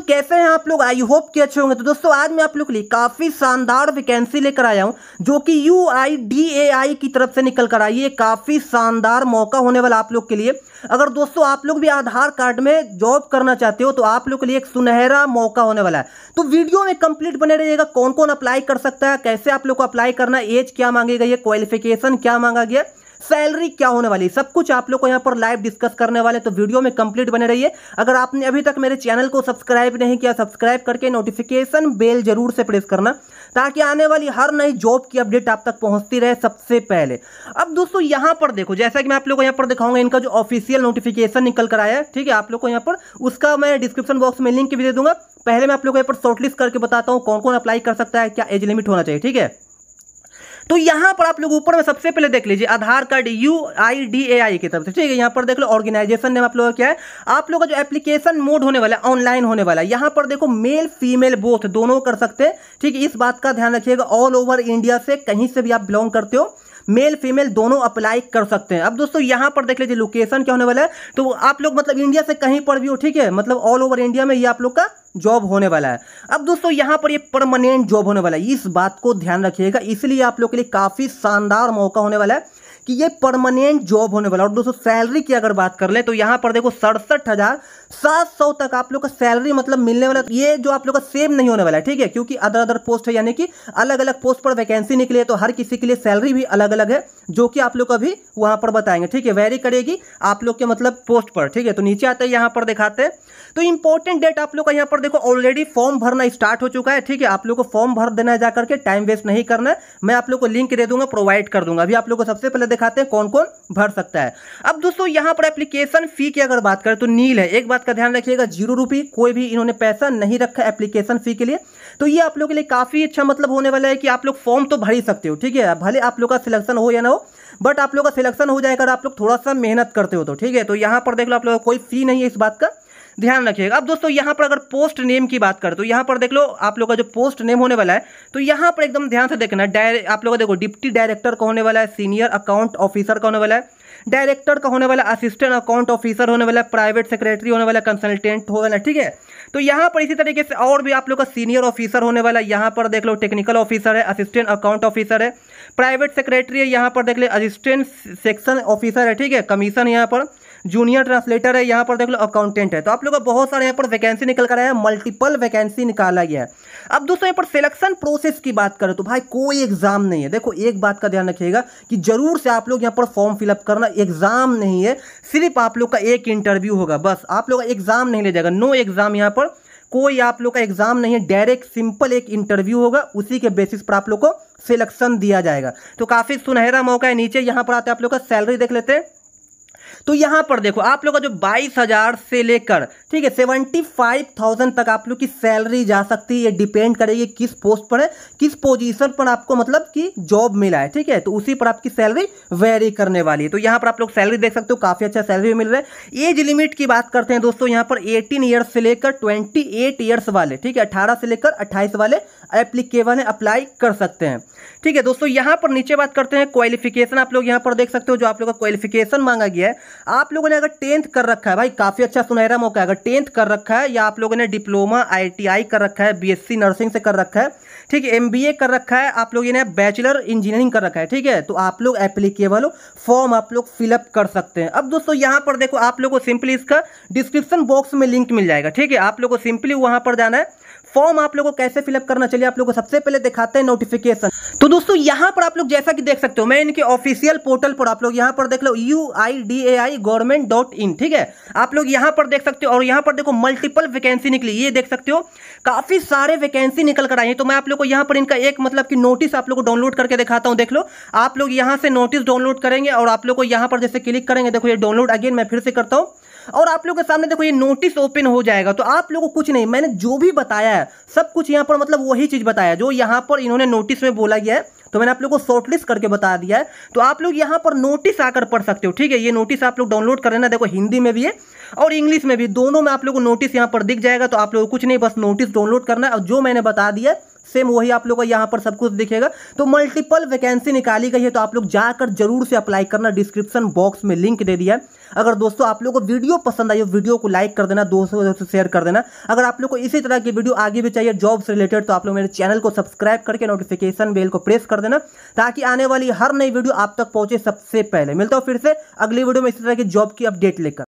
दोस्तों कैसे हैं आप लोग आई होप के अच्छे होंगे तो दोस्तों आज मैं आप लोग के लिए काफ़ी शानदार वैकेंसी लेकर आया हूं जो कि you I D A I की तरफ से निकल कर आई है काफ़ी शानदार मौका होने वाला आप लोग के लिए अगर दोस्तों आप लोग भी आधार कार्ड में जॉब करना चाहते हो तो आप लोग के लिए एक सुनहरा मौका होने वाला है तो वीडियो में कंप्लीट बने रहिएगा कौन कौन अप्लाई कर सकता है कैसे आप लोग को अप्लाई करना एज क्या मांगी गई है क्वालिफिकेशन क्या मांगा गया है सैलरी क्या होने वाली सब कुछ आप लोग को यहाँ पर लाइव डिस्कस करने वाले तो वीडियो में कंप्लीट बने रहिए अगर आपने अभी तक मेरे चैनल को सब्सक्राइब नहीं किया सब्सक्राइब करके नोटिफिकेशन बेल जरूर से प्रेस करना ताकि आने वाली हर नई जॉब की अपडेट आप तक पहुंचती रहे सबसे पहले अब दोस्तों यहाँ पर देखो जैसा कि मैं आप लोग को यहाँ पर दिखाऊंगा इनका जो ऑफिशियल नोटिफिकेशन निकल कर आया है ठीक है आप लोग को यहाँ पर उसका मैं डिस्क्रिप्शन बॉक्स में लिंक भी दे दूंगा पहले मैं आप लोगों को यहाँ पर शॉर्टलिस्ट करके बताता हूँ कौन कौन अप्लाई कर सकता है क्या एज लिमिट होना चाहिए ठीक है तो यहां पर आप लोग ऊपर में सबसे पहले देख लीजिए Aadhaar card U I D A I की तरफ से ठीक है यहां पर देख लो ऑर्गेनाइजेशन ने आप लोगों क्या है आप लोग का जो एप्लीकेशन मोड होने वाला है ऑनलाइन होने वाला है यहां पर देखो मेल फीमेल बोथ दोनों कर सकते हैं ठीक है इस बात का ध्यान रखिएगा ऑल ओवर इंडिया से कहीं से भी आप बिलोंग करते हो मेल फीमेल दोनों अप्लाई कर सकते हैं अब दोस्तों यहां पर देख लीजिए लोकेशन क्या होने वाला है तो आप लोग मतलब इंडिया से कहीं पर भी हो ठीक है मतलब ऑल ओवर इंडिया में ये आप लोग का जॉब होने वाला है अब दोस्तों यहां पर ये परमानेंट जॉब होने वाला है इस बात को ध्यान रखिएगा इसलिए आप लोग के लिए काफ़ी शानदार मौका होने वाला है कि ये परमानेंट जॉब होने वाला और दोस्तों सैलरी की अगर बात कर ले तो यहाँ पर देखो सड़सठ हज़ार सात सौ तक आप लोग का सैलरी मतलब मिलने वाला ये जो आप लोग का सेम नहीं होने वाला है ठीक है क्योंकि अदर अदर पोस्ट है यानी कि अलग अलग पोस्ट पर वैकेंसी निकली है तो हर किसी के लिए सैलरी भी अलग अलग है जो कि आप लोग अभी वहां पर बताएंगे ठीक है वेरी करेगी आप लोग के मतलब पोस्ट पर ठीक है तो नीचे आते हैं यहां पर दिखाते हैं तो इंपॉर्टेंट डेट आप लोग का यहां पर देखो ऑलरेडी फॉर्म भरना स्टार्ट हो चुका है ठीक है आप लोग को फॉर्म भर देना है जाकर के टाइम वेस्ट नहीं करना मैं आप लोग को लिंक दे दूंगा प्रोवाइड कर दूंगा अभी आप लोग को सबसे पहले दिखाते हैं कौन कौन भर सकता है अब दोस्तों यहां पर एप्लीकेशन फी की अगर बात करें तो नील है एक बात का ध्यान रखिएगा जीरो रुपी कोई भी इन्होंने पैसा नहीं रखा एप्लीकेशन फी के लिए तो ये आप लोग के लिए काफ़ी अच्छा मतलब होने वाला है कि आप लोग फॉर्म तो भर ही सकते हो ठीक है भले आप लोग का सिलेक्शन हो या ना हो बट आप लोग का सिलेक्शन हो जाएगा अगर आप लोग थोड़ा सा मेहनत करते हो तो ठीक है तो यहाँ पर देख लो आप लोग कोई फी नहीं है इस बात का ध्यान रखिएगा अब दोस्तों यहाँ पर अगर पोस्ट नेम की बात करें तो यहाँ पर देख लो आप लोग का जो पोस्ट नेम होने वाला है तो यहाँ पर एकदम ध्यान से देखना डायरे आप लोग देखो डिप्टी डायरेक्टर का होने वाला है सीनियर अकाउंट ऑफिसर का होने वाला है डायरेक्टर का होने वाला असिस्टेंट अकाउंट ऑफिसर होने वाला प्राइवेट सेक्रेटरी होने वाला कंसल्टेंट होने वाला ठीक है तो यहाँ पर इसी तरीके से और भी आप लोग का सीनियर ऑफिसर होने वाला यहाँ पर देख लो टेक्निकल ऑफिसर है असिस्टेंट अकाउंट ऑफिसर है प्राइवेट सेक्रेटरी है यहाँ पर देख ले असिस्टेंट सेक्शन ऑफिसर है ठीक है कमीशन यहाँ पर जूनियर ट्रांसलेटर है यहाँ पर देख लो अकाउंटेंट है तो आप लोग का बहुत सारे यहाँ पर वैकेंसी निकल कर आया है मल्टीपल वैकेंसी निकाला गया है अब दोस्तों यहाँ पर सिलेक्शन प्रोसेस की बात करें तो भाई कोई एग्जाम नहीं है देखो एक बात का ध्यान रखिएगा कि जरूर से आप लोग यहाँ पर फॉर्म फिलअप करना एग्जाम नहीं है सिर्फ आप लोग का एक इंटरव्यू होगा बस आप लोग एग्जाम नहीं ले जाएगा नो एग्जाम यहाँ पर कोई आप लोग का एग्जाम नहीं है डायरेक्ट सिंपल एक इंटरव्यू होगा उसी के बेसिस पर आप लोग को सिलेक्शन दिया जाएगा तो काफ़ी सुनहरा मौका है नीचे यहां पर आते हैं आप लोग का सैलरी देख लेते हैं तो यहां पर देखो आप लोग का जो बाईस हज़ार से लेकर ठीक है सेवेंटी फाइव थाउजेंड तक आप लोग की सैलरी जा सकती है ये डिपेंड करेगी किस पोस्ट पर है किस पोजीशन पर आपको मतलब कि जॉब मिला है ठीक है तो उसी पर आपकी सैलरी वेरी करने वाली है तो यहां पर आप लोग सैलरी देख सकते हो काफ़ी अच्छा सैलरी मिल रहा है एज लिमिट की बात करते हैं दोस्तों यहां पर एटीन ईयर्स से लेकर ट्वेंटी एट ईयर्स वाले ठीक है अठारह से लेकर अट्ठाईस वाले एप्लीकेबल है अप्लाई कर सकते हैं ठीक है दोस्तों यहाँ पर नीचे बात करते हैं क्वालिफिकेशन आप लोग यहां पर देख सकते हो जो आप लोग का क्वालिफिकेशन मांगा गया है आप लोगों ने अगर टेंथ कर रखा है भाई काफ़ी अच्छा सुनहरा मौका है अगर टेंथ कर रखा है या आप लोगों ने डिप्लोमा आईटीआई कर रखा है बीएससी नर्सिंग से कर रखा है ठीक है एमबीए कर रखा है आप लोगों ने बैचलर इंजीनियरिंग कर रखा है ठीक है तो आप लोग एप्लीकेबल फॉर्म आप लोग फिलअप कर सकते हैं अब दोस्तों यहाँ पर देखो आप लोगों को सिंपली इसका डिस्क्रिप्शन बॉक्स में लिंक मिल जाएगा ठीक है आप लोग को सिंपली वहाँ पर जाना है फॉर्म आप लोगों को कैसे फिलअप करना चाहिए आप लोगों को सबसे पहले दिखाते हैं नोटिफिकेशन दोस्तों यहां पर आप लोग जैसा कि देख सकते हो मैं इनके ऑफिशियल पोर्टल पर आप लोग यहां पर देख लो U I D A I government dot in ठीक है आप लोग यहां पर देख सकते हो और यहां पर देखो मल्टीपल वैकेंसी निकली ये देख सकते हो काफ़ी सारे वैकेंसी निकल कर आई है तो मैं आप लोग को यहां पर इनका एक मतलब कि नोटिस आप लोग को डाउनलोड करके दिखाता हूं देख लो आप लोग यहां से नोटिस डाउनलोड करेंगे और आप लोग को यहां पर जैसे क्लिक करेंगे देखो ये डाउनलोड अगेन मैं फिर से करता हूं और आप लोगों के सामने देखो ये नोटिस ओपन हो जाएगा तो आप लोगों को कुछ नहीं मैंने जो भी बताया है सब कुछ यहाँ पर मतलब वही चीज़ बताया जो यहाँ पर इन्होंने नोटिस में बोला गया है तो मैंने आप लोगों को शॉर्टलिस्ट करके बता दिया है तो आप लोग यहाँ पर नोटिस आकर पढ़ सकते हो ठीक है ये नोटिस आप लोग डाउनलोड कर लेना देखो हिंदी में भी है और इंग्लिश में भी दोनों में आप लोगों को नोटिस यहाँ पर दिख जाएगा तो आप लोगों को कुछ नहीं बस नोटिस डाउनलोड करना है और जो मैंने बता दिया है सेम वही आप लोग का यहाँ पर सब कुछ दिखेगा तो मल्टीपल वैकेंसी निकाली गई है तो आप लोग जाकर जरूर से अप्लाई करना डिस्क्रिप्शन बॉक्स में लिंक दे दिया अगर दोस्तों आप लोग को वीडियो पसंद आई हो वीडियो को लाइक कर देना दोस्तों से शेयर कर देना अगर आप लोग को इसी तरह की वीडियो आगे भी चाहिए जॉब से रिलेटेड तो आप लोग मेरे चैनल को सब्सक्राइब करके नोटिफिकेशन बेल को प्रेस कर देना ताकि आने वाली हर नई वीडियो आप तक पहुंचे सबसे पहले मिलता हूँ फिर से अगली वीडियो में इसी तरह की जॉब की अपडेट लेकर